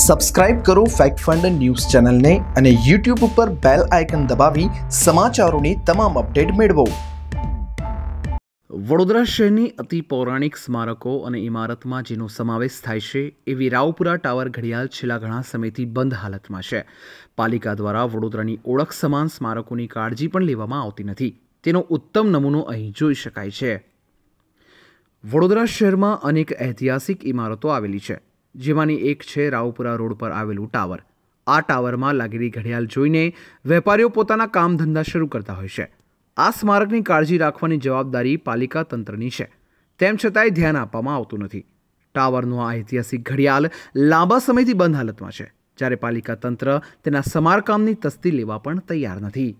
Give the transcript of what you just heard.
subscribe કરો fact fund news ચેનલને અને યુટ્યુબ ઉપર બેલ આઇકન દબાવી સમાચારોની તમામ અપડેટ મેળવો વડોદરા શહેરની અતિ પૌરાણિક સ્મારકો અને ઇમારતમાં જેનો સમાવેશ થાય છે એવી રાવપુરા ટાવર ઘડિયાળ છેલ્લા ઘણા સમયથી બંધ હાલતમાં છે પાલિકા દ્વારા વડોદરાની ઓળખ સમાન સ્મારકોની કાળજી પણ લેવામાં આવતી નથી તેનો ઉત્તમ નમૂનો અહીં જોઈ શકાય છે વડોદરા શહેરમાં અનેક ઐતિહાસિક ઇમારતો આવેલી છે જેમાંની એક છે રાવપુરા રોડ પર આવેલું ટાવર આ ટાવરમાં લાગેલી ઘડિયાળ જોઈને વેપારીઓ પોતાના કામ ધંધા શરૂ કરતા હોય છે આ સ્મારકની કાળજી રાખવાની જવાબદારી પાલિકા તંત્રની છે તેમ છતાંય ધ્યાન આપવામાં આવતું નથી ટાવરનું આ ઐતિહાસિક ઘડિયાળ લાંબા સમયથી બંધ હાલતમાં છે જ્યારે પાલિકા તંત્ર તેના સમારકામની તસ્તી લેવા પણ તૈયાર નથી